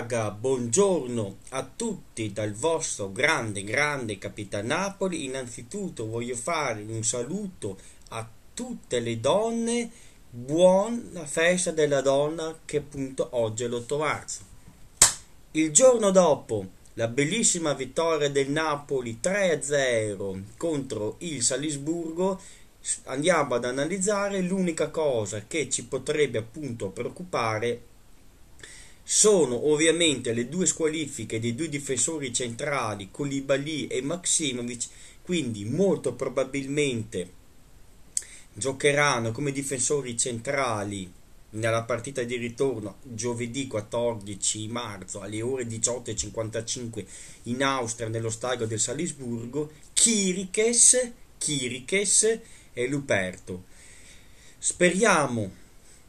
Fraga, buongiorno a tutti dal vostro grande grande Capitan Napoli. Innanzitutto voglio fare un saluto a tutte le donne, buona festa della donna che appunto oggi è l'8 marzo. Il giorno dopo la bellissima vittoria del Napoli 3-0 contro il Salisburgo andiamo ad analizzare l'unica cosa che ci potrebbe appunto preoccupare sono ovviamente le due squalifiche dei due difensori centrali Koulibaly e Maximovic, quindi molto probabilmente giocheranno come difensori centrali nella partita di ritorno giovedì 14 marzo alle ore 18.55 in Austria nello stadio del Salisburgo Chiriches, Chirikes e Luperto. Speriamo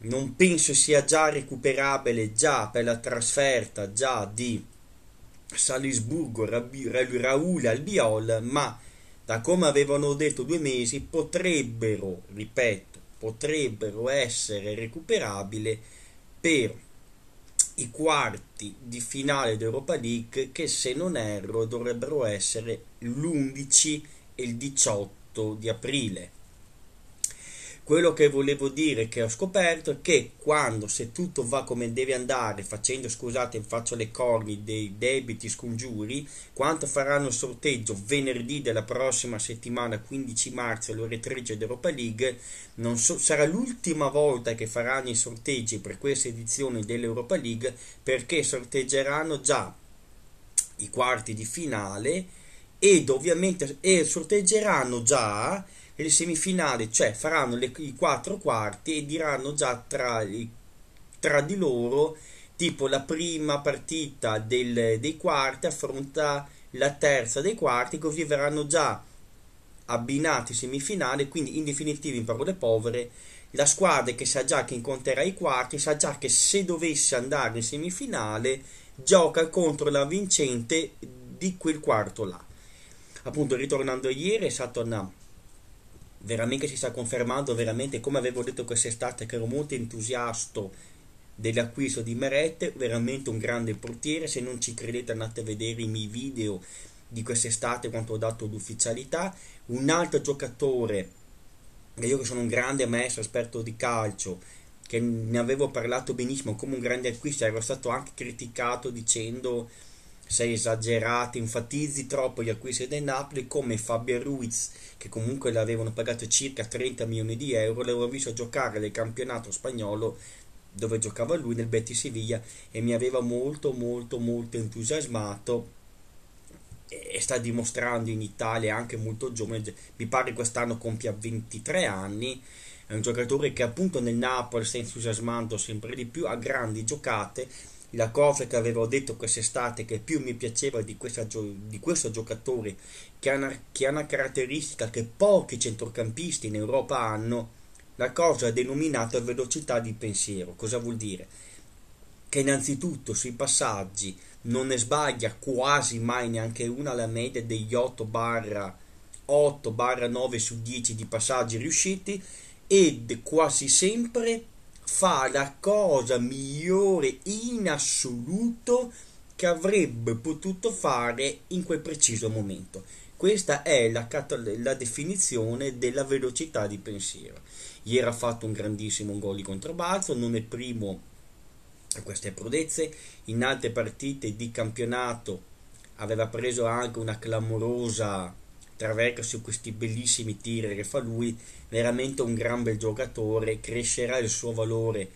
non penso sia già recuperabile già per la trasferta già di Salisburgo Raul Biol ma da come avevano detto due mesi potrebbero, ripeto, potrebbero essere recuperabili per i quarti di finale d'Europa League che se non erro dovrebbero essere l'11 e il 18 di aprile quello che volevo dire che ho scoperto è che quando se tutto va come deve andare, facendo scusate faccio le corni dei debiti scongiuri, quanto faranno il sorteggio venerdì della prossima settimana 15 marzo alle ore 13 dell'Europa League, so, sarà l'ultima volta che faranno i sorteggi per questa edizione dell'Europa League perché sorteggeranno già i quarti di finale ed ovviamente e sorteggeranno già le semifinali, cioè faranno le, i quattro quarti e diranno già tra, tra, di loro, tipo la prima partita del, dei quarti affronta la terza dei quarti, così verranno già abbinati semifinali, quindi in definitiva in parole povere, la squadra che sa già che incontrerà i quarti sa già che se dovesse andare in semifinale gioca contro la vincente di quel quarto là. Appunto, ritornando a ieri è stata una veramente si sta confermando, veramente come avevo detto quest'estate che ero molto entusiasto dell'acquisto di Meret, veramente un grande portiere, se non ci credete andate a vedere i miei video di quest'estate quanto ho dato d'ufficialità, un altro giocatore io che sono un grande maestro esperto di calcio che ne avevo parlato benissimo come un grande acquisto, ero stato anche criticato dicendo sei esagerato, enfatizzi troppo gli acquisti del Napoli come Fabio Ruiz, che comunque l'avevano pagato circa 30 milioni di euro, l'avevo visto giocare nel campionato spagnolo dove giocava lui nel Betty Siviglia e mi aveva molto molto molto entusiasmato e sta dimostrando in Italia anche molto giovane, mi pare quest'anno compia 23 anni, è un giocatore che appunto nel Napoli sta entusiasmando sempre di più, ha grandi giocate, la cosa che avevo detto quest'estate che più mi piaceva di, questa, di questo giocatore che ha, una, che ha, una, caratteristica che pochi centrocampisti in Europa hanno, la cosa è denominata velocità di pensiero. Cosa vuol dire? Che innanzitutto sui passaggi non ne sbaglia quasi mai neanche una la media degli 8 barra 8 barra 9 su 10 di passaggi riusciti ed quasi sempre fa la cosa migliore in assoluto che avrebbe potuto fare in quel preciso momento. Questa è la, la definizione della velocità di pensiero. Ieri ha fatto un grandissimo gol di controbalzo, non è primo a queste prodezze, in altre partite di campionato aveva preso anche una clamorosa attraverso questi bellissimi tiri che fa lui, veramente un gran bel giocatore, crescerà il suo valore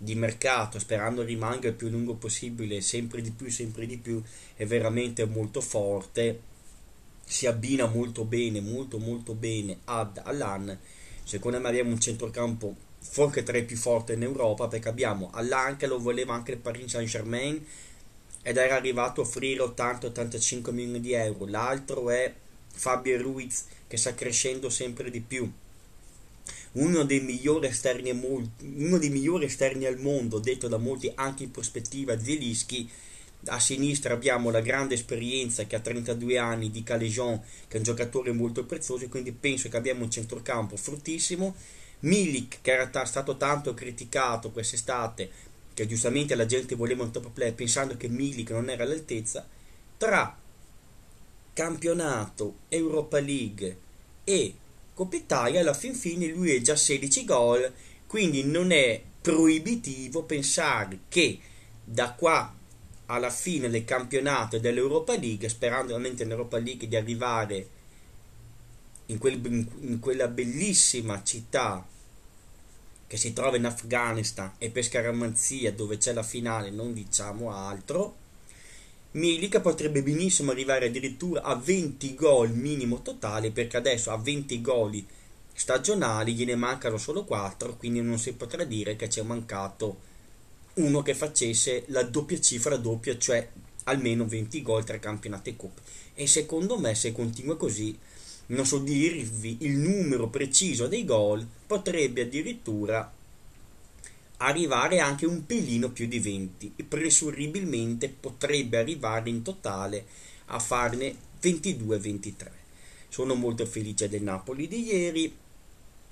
di mercato sperando rimanga il più lungo possibile, sempre di più, sempre di più, è veramente molto forte, si abbina molto bene, molto molto bene ad Allan, secondo me abbiamo un centrocampo forse tra i più forti in Europa perché abbiamo Allan che lo voleva anche il Paris Saint Germain ed era arrivato a offrire 80-85 milioni di euro, l'altro è Fabio Ruiz che sta crescendo sempre di più. Uno dei, molti, uno dei migliori esterni, al mondo, detto da molti anche in prospettiva Zelischi. A sinistra abbiamo la grande esperienza che ha 32 anni di Calejon, che è un giocatore molto prezioso, quindi penso che abbiamo un centrocampo fruttissimo. Milik, che era stato tanto criticato quest'estate, che giustamente la gente voleva un top play pensando che Milik non era all'altezza, tra campionato, Europa League e Coppa Italia alla fin fine lui è già 16 gol, quindi non è proibitivo pensare che da qua alla fine del campionato e dell'Europa League, sperando ovviamente Europa League di arrivare in, quel, in, quella bellissima città che si trova in Afghanistan e per scaramanzia dove c'è la finale, non diciamo altro Milica potrebbe benissimo arrivare addirittura a 20 gol minimo totale perché adesso a 20 gol stagionali gliene mancano solo 4 quindi non si potrà dire che c'è mancato uno che facesse la doppia cifra doppia cioè almeno 20 gol tra campionato e coppe e secondo me se continua così non so dirvi il numero preciso dei gol potrebbe addirittura arrivare anche un pelino più di 20 e presumibilmente potrebbe arrivare in totale a farne 22-23. Sono molto felice del Napoli di ieri,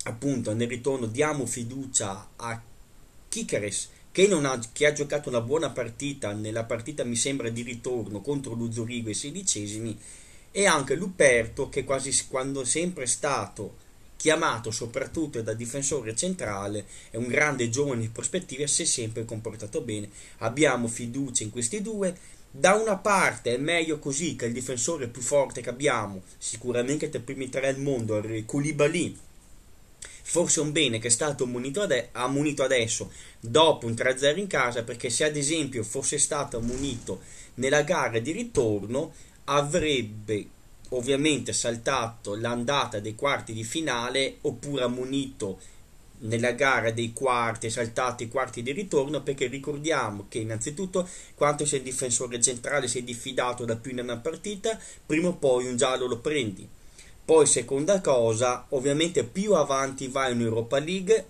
appunto nel ritorno diamo fiducia a Kikares che, ha, che ha giocato una buona partita nella partita mi sembra di ritorno contro Luzzurigo ai sedicesimi e anche Luperto che quasi quando sempre è stato Chiamato soprattutto da difensore centrale, è un grande giovane di prospettive, si è sempre comportato bene. Abbiamo fiducia in questi due. Da una parte è meglio così che il difensore più forte che abbiamo, sicuramente tra i primi tre al mondo, il Koulibaly, forse un bene che è stato munito, ade- munito adesso dopo un 3-0 in casa perché se ad esempio fosse stato munito nella gara di ritorno avrebbe ovviamente saltato l'andata dei quarti di finale oppure ammonito nella gara dei quarti, saltato i quarti di ritorno, perché ricordiamo che innanzitutto quanto sei difensore centrale, sei diffidato da più in una partita, prima o poi un giallo lo prendi. Poi seconda cosa, ovviamente più avanti vai in Europa League,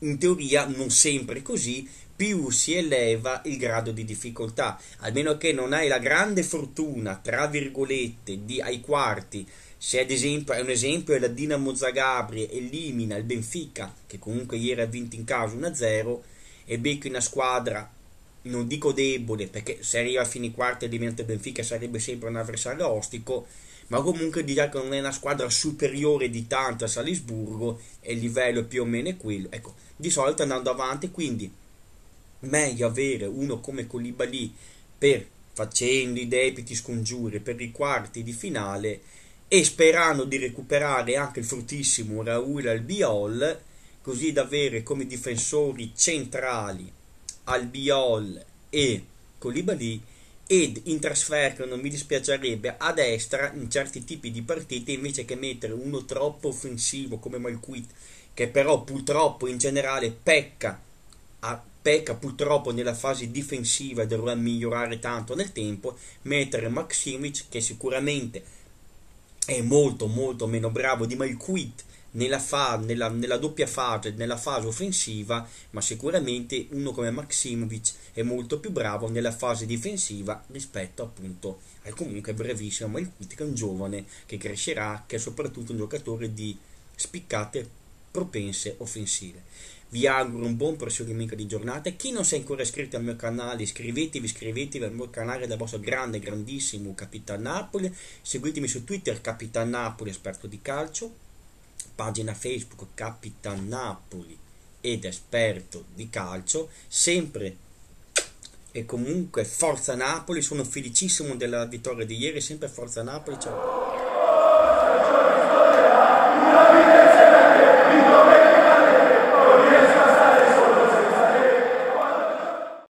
in teoria non sempre così, più si eleva il grado di difficoltà, almeno che non hai la grande fortuna, tra virgolette, di, ai quarti, se ad esempio è un esempio è la Dinamo Zagabria elimina il Benfica, che comunque ieri ha vinto in casa 1-0, e becchi una squadra, non dico debole, perché se arriva a fine quarti e il Benfica sarebbe sempre un avversario ostico, ma comunque direi che non è una squadra superiore di tanto a Salisburgo e il livello è più o meno quello. Ecco, di solito andando avanti, quindi meglio avere uno come Colibali per facendo i debiti scongiuri per i quarti di finale e sperando di recuperare anche il fruttissimo Raul Albiol, così da avere come difensori centrali Albiol e Colibali ed in trasferta non mi dispiacerebbe a destra in certi tipi di partite invece che mettere uno troppo offensivo come Malquit che però purtroppo in generale pecca a, pecca purtroppo nella fase difensiva e dovrà migliorare tanto nel tempo mettere Maximic che sicuramente è molto molto meno bravo di Malquit nella, fa, nella, nella, doppia fase, nella fase offensiva, ma sicuramente uno come Maximovic è molto più bravo nella fase difensiva rispetto appunto al comunque brevissimo è un giovane che crescerà, che è soprattutto un giocatore di spiccate propense offensive. Vi auguro un buon proseguimento di giornata. Chi non si è ancora iscritto al mio canale, iscrivetevi, iscrivetevi al mio canale del vostro grande, grandissimo Capitan Napoli. Seguitemi su Twitter, Capitan Napoli, esperto di calcio pagina Facebook Capitan Napoli ed esperto di calcio, sempre e comunque Forza Napoli, sono felicissimo della vittoria di ieri, sempre Forza Napoli, ciao.